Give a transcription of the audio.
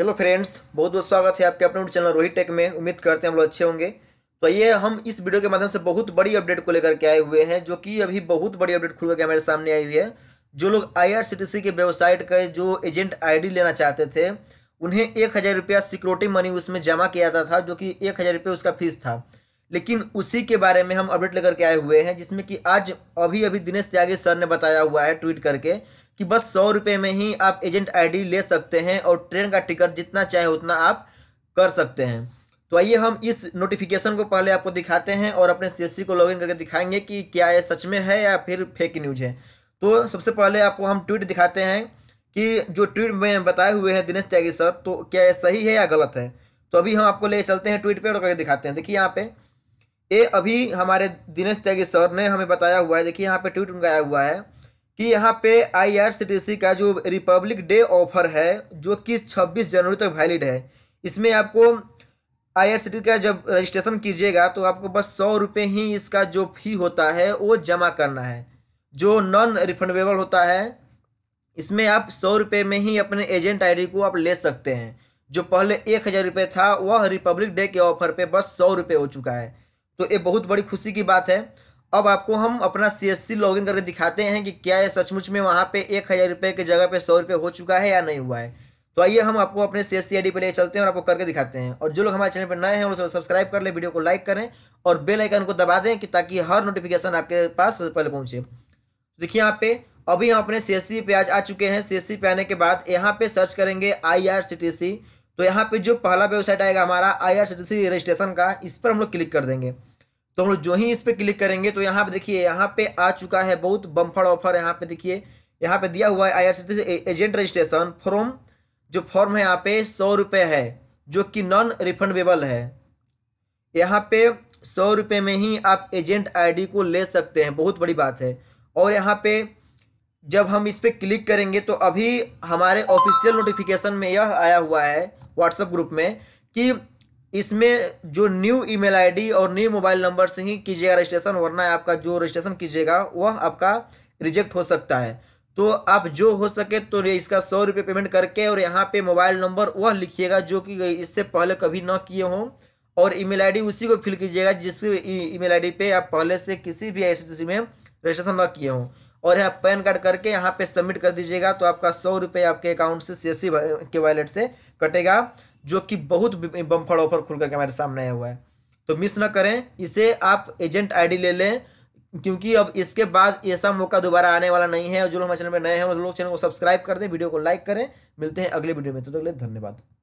hello friends बहुत बहुत स्वागत है आपके अपने चैनल रोहित टेक में उम्मीद करते हैं हम लोग अच्छे होंगे तो ये हम इस वीडियो के माध्यम से बहुत बड़ी अपडेट को लेकर के आए हुए हैं जो कि अभी बहुत बड़ी अपडेट खुल करके हमारे सामने आई हुई है जो लोग आईआरसीटीसी के वेबसाइट का जो एजेंट आईडी लेना चाहते थे उन्हें एक हज़ार रुपया सिक्योरिटी मनी उसमें जमा किया जाता था जो कि एक हज़ार रुपये उसका फीस था लेकिन उसी के बारे में हम अपडेट लेकर के आए हुए हैं जिसमें कि आज अभी अभी दिनेश त्यागी सर ने बताया हुआ है ट्वीट करके कि बस सौ रुपये में ही आप एजेंट आईडी ले सकते हैं और ट्रेन का टिकट जितना चाहे उतना आप कर सकते हैं तो आइए हम इस नोटिफिकेशन को पहले आपको दिखाते हैं और अपने सी को लॉगिन करके दिखाएंगे कि क्या ये सच में है या फिर फेक न्यूज़ है तो सबसे पहले आपको हम ट्वीट दिखाते हैं कि जो ट्वीट में बताए हुए हैं दिनेश त्यागी सर तो क्या ये सही है या गलत है तो अभी हम आपको ले चलते हैं ट्वीट पर करके दिखाते हैं देखिए यहाँ पे ये अभी हमारे दिनेश त्यागी सर ने हमें बताया हुआ है देखिए यहाँ पे ट्वीट उनका आया हुआ है कि यहाँ पे आईआरसीटीसी का जो रिपब्लिक डे ऑफर है जो कि 26 जनवरी तक तो वैलिड है इसमें आपको आईआरसीटीसी का जब रजिस्ट्रेशन कीजिएगा तो आपको बस सौ रुपये ही इसका जो फी होता है वो जमा करना है जो नॉन रिफंडेबल होता है इसमें आप सौ रुपये में ही अपने एजेंट आईडी को आप ले सकते हैं जो पहले एक हज़ार रुपये था वह रिपब्लिक डे के ऑफर पे बस सौ रुपये हो चुका है तो ये बहुत बड़ी खुशी की बात है अब आपको हम अपना C S C log in करके दिखाते हैं कि क्या ये सचमुच में वहाँ पे एक हज़ार रुपये की जगह पे सौ रुपये हो चुका है या नहीं हुआ है तो आइए हम आपको अपने C S C I D ले चलते हैं और आपको करके दिखाते हैं और जो लोग हमारे चैनल पर नए हैं उनको सब्सक्राइब कर लें वीडियो को लाइक करें और बेल आइकन को दबा दें कि ताकि हर नोटिफिकेशन आपके पास सबसे पहले पहुँचे देखिए यहाँ पे अभी हम अपने सी एस सी पे आज आ चुके हैं सी एस सी पे आने के बाद यहाँ पे सर्च करेंगे आई आर सी टी सी तो यहाँ पर जो पहला वेबसाइट आएगा हमारा I R C T C registration का इस पर हम लोग क्लिक कर देंगे तो हम लोग जो ही इस पर क्लिक करेंगे तो यहाँ पे देखिए यहाँ पे आ चुका है बहुत बम्फर ऑफर यहाँ पे देखिए यहाँ पे दिया हुआ है I R agent registration form जो फॉर्म है यहाँ पे सौ रुपये है जो कि नॉन रिफंडेबल है यहाँ पे सौ रुपये में ही आप एजेंट आईडी को ले सकते हैं बहुत बड़ी बात है और यहाँ पे जब हम इस पर क्लिक करेंगे तो अभी हमारे ऑफिशियल नोटिफिकेशन में यह आया हुआ है व्हाट्सएप ग्रुप में कि इसमें जो न्यू ईमेल आईडी और न्यू मोबाइल नंबर से ही कीजिएगा रजिस्ट्रेशन वरना आपका जो रजिस्ट्रेशन कीजिएगा वह आपका रिजेक्ट हो सकता है तो आप जो हो सके तो इसका सौ रुपये पेमेंट करके और यहाँ पे मोबाइल नंबर वह लिखिएगा जो कि इससे पहले कभी ना किए हों और ईमेल आईडी उसी को फिल कीजिएगा जिस ईमेल आईडी पे आप पहले से किसी भी एजेंसी में रजिस्ट्रेशन ना किए हों और यहाँ पैन कार्ड करके यहाँ पे सबमिट कर दीजिएगा तो आपका सौ रुपये आपके अकाउंट से सी के वॉलेट से कटेगा जो कि बहुत बम्फड़ ऑफर खुल करके हमारे सामने आया हुआ है तो मिस ना करें इसे आप एजेंट आईडी ले लें क्योंकि अब इसके बाद ऐसा मौका दोबारा आने वाला नहीं है और जो लोग हमारे चैनल में नए हैं वो लोग चैनल को सब्सक्राइब कर दें वीडियो को लाइक करें मिलते हैं अगले वीडियो में तो, तो अगले धन्यवाद